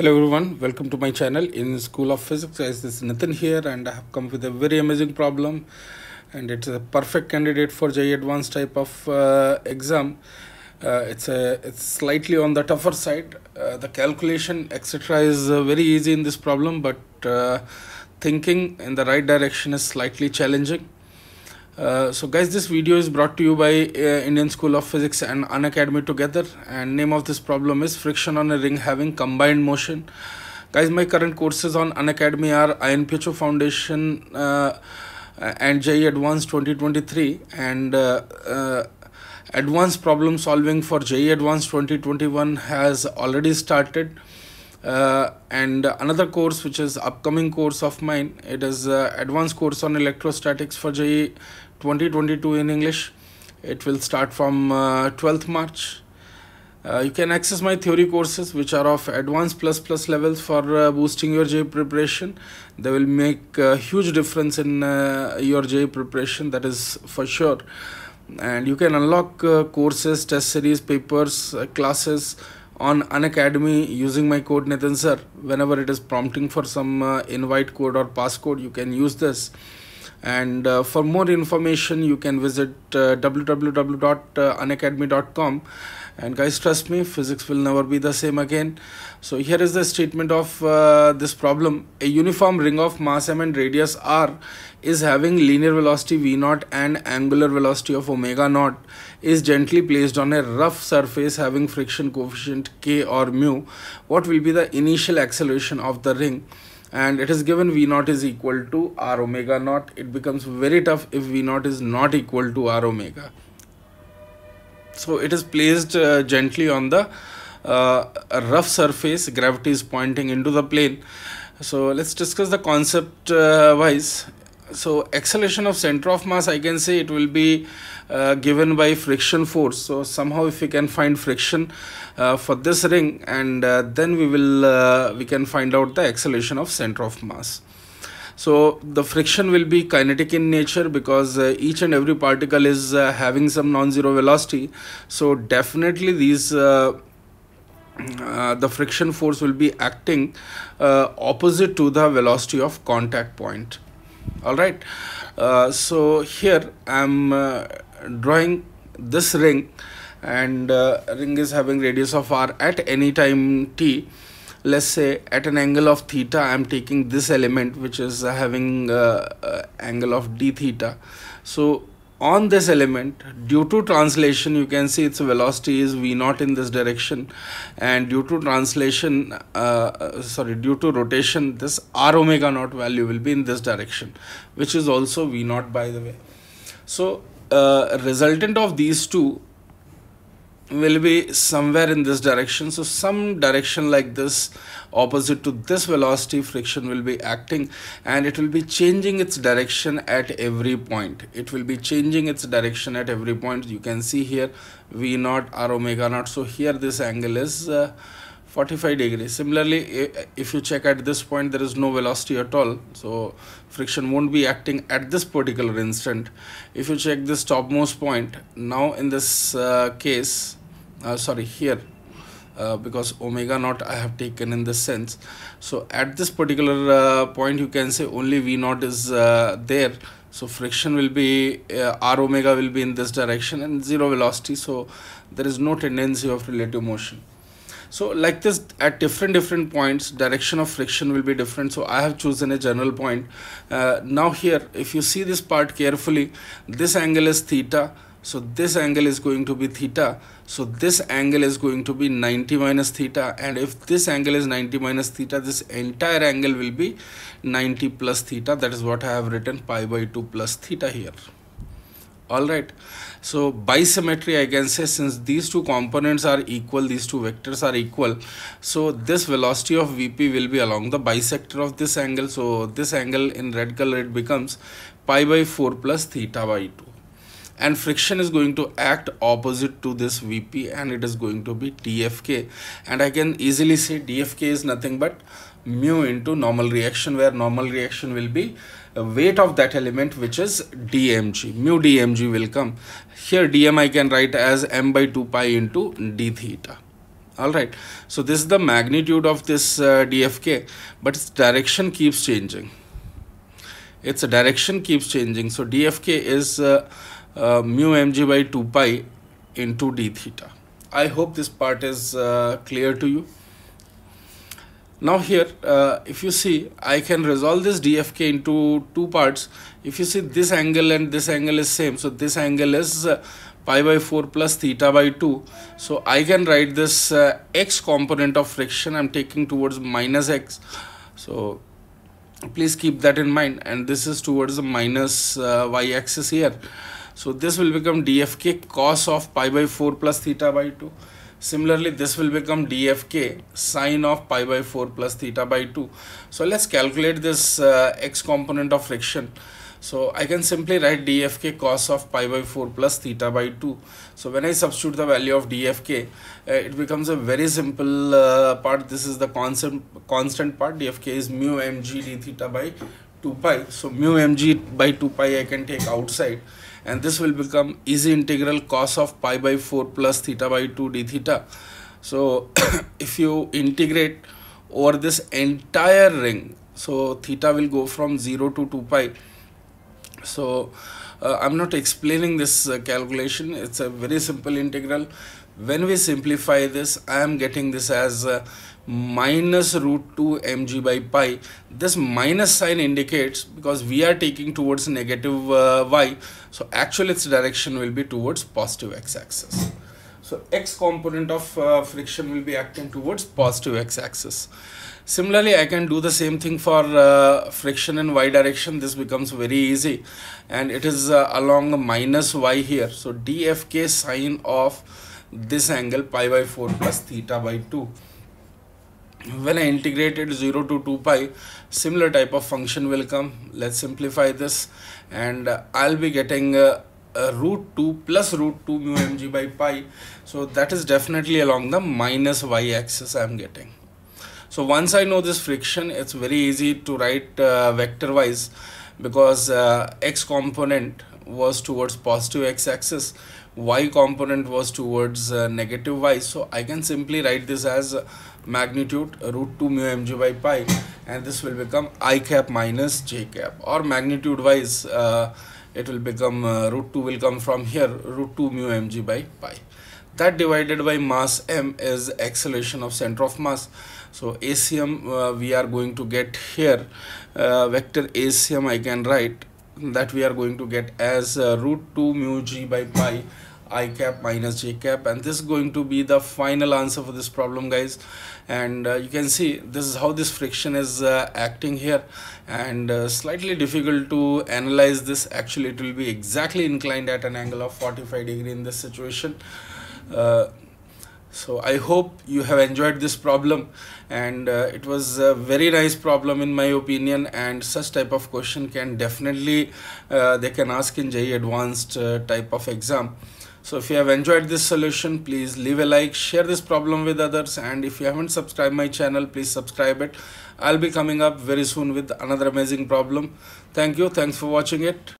Hello everyone, welcome to my channel in School of Physics. This is Nathan here and I have come with a very amazing problem and it's a perfect candidate for JEE Advanced type of uh, exam. Uh, it's a it's slightly on the tougher side. Uh, the calculation etc is uh, very easy in this problem but uh, thinking in the right direction is slightly challenging. Uh, so guys this video is brought to you by uh, Indian School of Physics and Academy together and name of this problem is friction on a ring having combined motion. Guys my current courses on Academy are INPHO Foundation uh, and JE Advanced 2023 and uh, uh, Advanced Problem Solving for JE Advanced 2021 has already started uh, and another course which is upcoming course of mine it is uh, advanced course on electrostatics for JE 2022 in English it will start from uh, 12th March uh, you can access my theory courses which are of advanced plus plus levels for uh, boosting your JE preparation they will make a huge difference in your JE preparation that is for sure and you can unlock courses test series papers classes on Academy, using my code Nathan Sir. Whenever it is prompting for some uh, invite code or passcode, you can use this. And uh, for more information, you can visit uh, www.unacademy.com and guys trust me physics will never be the same again so here is the statement of uh, this problem a uniform ring of mass m and radius r is having linear velocity v naught and angular velocity of omega naught is gently placed on a rough surface having friction coefficient k or mu what will be the initial acceleration of the ring and it is given v naught is equal to r omega naught it becomes very tough if v naught is not equal to r omega so it is placed uh, gently on the uh, rough surface, gravity is pointing into the plane. So let's discuss the concept uh, wise. So acceleration of center of mass, I can say it will be uh, given by friction force. So somehow if we can find friction uh, for this ring and uh, then we will we can find out the acceleration of center of mass. So the friction will be kinetic in nature because uh, each and every particle is uh, having some non-zero velocity. So definitely these uh, uh the friction force will be acting uh, opposite to the velocity of contact point all right uh, so here i'm uh, drawing this ring and uh, ring is having radius of r at any time t let's say at an angle of theta I'm taking this element which is uh, having uh, uh, angle of d theta so on this element due to translation you can see its velocity is v naught in this direction and due to translation uh, uh, sorry due to rotation this r omega naught value will be in this direction which is also v naught by the way so uh, resultant of these two will be somewhere in this direction so some direction like this opposite to this velocity friction will be acting and it will be changing its direction at every point it will be changing its direction at every point you can see here v naught r omega naught so here this angle is uh, 45 degrees similarly if you check at this point there is no velocity at all so friction won't be acting at this particular instant if you check this topmost point now in this uh, case uh, sorry here uh, because omega naught I have taken in this sense so at this particular uh, point you can say only V naught is uh, there so friction will be uh, R omega will be in this direction and zero velocity so there is no tendency of relative motion so like this at different different points direction of friction will be different so I have chosen a general point uh, now here if you see this part carefully this angle is theta so this angle is going to be theta so this angle is going to be 90 minus theta and if this angle is 90 minus theta this entire angle will be 90 plus theta that is what i have written pi by 2 plus theta here all right so bisymmetry i can say since these two components are equal these two vectors are equal so this velocity of vp will be along the bisector of this angle so this angle in red color it becomes pi by 4 plus theta by 2 and friction is going to act opposite to this VP and it is going to be DFK and I can easily say DFK is nothing but mu into normal reaction where normal reaction will be weight of that element which is dmg mu dmg will come here dm i can write as m by 2 pi into d theta all right so this is the magnitude of this uh, dfk but its direction keeps changing its direction keeps changing so dfk is uh, mu mg by 2 pi into d theta. I hope this part is uh, clear to you. Now here, uh, if you see, I can resolve this dfk into two parts. If you see this angle and this angle is same, so this angle is uh, pi by 4 plus theta by 2. So I can write this uh, x component of friction I'm taking towards minus x. So please keep that in mind and this is towards the minus, uh, y axis here so this will become dfk cos of pi by 4 plus theta by 2. Similarly, this will become dfk sine of pi by 4 plus theta by 2. So let's calculate this uh, x component of friction. So I can simply write dfk cos of pi by 4 plus theta by 2. So when I substitute the value of dfk, uh, it becomes a very simple uh, part. This is the constant constant part. dfk is mu mg d theta by 2 pi. So mu mg by 2 pi I can take outside and this will become easy integral cos of pi by 4 plus theta by 2 d theta. So if you integrate over this entire ring, so theta will go from 0 to 2 pi. So uh, I'm not explaining this uh, calculation, it's a very simple integral. When we simplify this, I am getting this as uh, minus root 2 mg by pi this minus sign indicates because we are taking towards negative uh, y so actually its direction will be towards positive x-axis so x component of uh, friction will be acting towards positive x-axis similarly i can do the same thing for uh, friction in y direction this becomes very easy and it is uh, along minus y here so dfk sine of this angle pi by 4 plus theta by 2 when I integrated 0 to 2 pi similar type of function will come let's simplify this and uh, I'll be getting uh, uh, root 2 plus root 2 mu mg by pi so that is definitely along the minus y axis I'm getting so once I know this friction it's very easy to write uh, vector wise because uh, x component was towards positive x axis y component was towards uh, negative y so I can simply write this as magnitude root 2 mu mg by pi and this will become i cap minus j cap or magnitude wise uh, it will become uh, root 2 will come from here root 2 mu mg by pi that divided by mass m is acceleration of center of mass so acm uh, we are going to get here uh, vector acm i can write that we are going to get as uh, root 2 mu g by pi i cap minus j cap and this is going to be the final answer for this problem guys and uh, you can see this is how this friction is uh, acting here and uh, slightly difficult to analyze this actually it will be exactly inclined at an angle of 45 degree in this situation uh, so i hope you have enjoyed this problem and uh, it was a very nice problem in my opinion and such type of question can definitely uh, they can ask in JE advanced uh, type of exam so if you have enjoyed this solution, please leave a like, share this problem with others and if you haven't subscribed my channel, please subscribe it. I'll be coming up very soon with another amazing problem. Thank you. Thanks for watching it.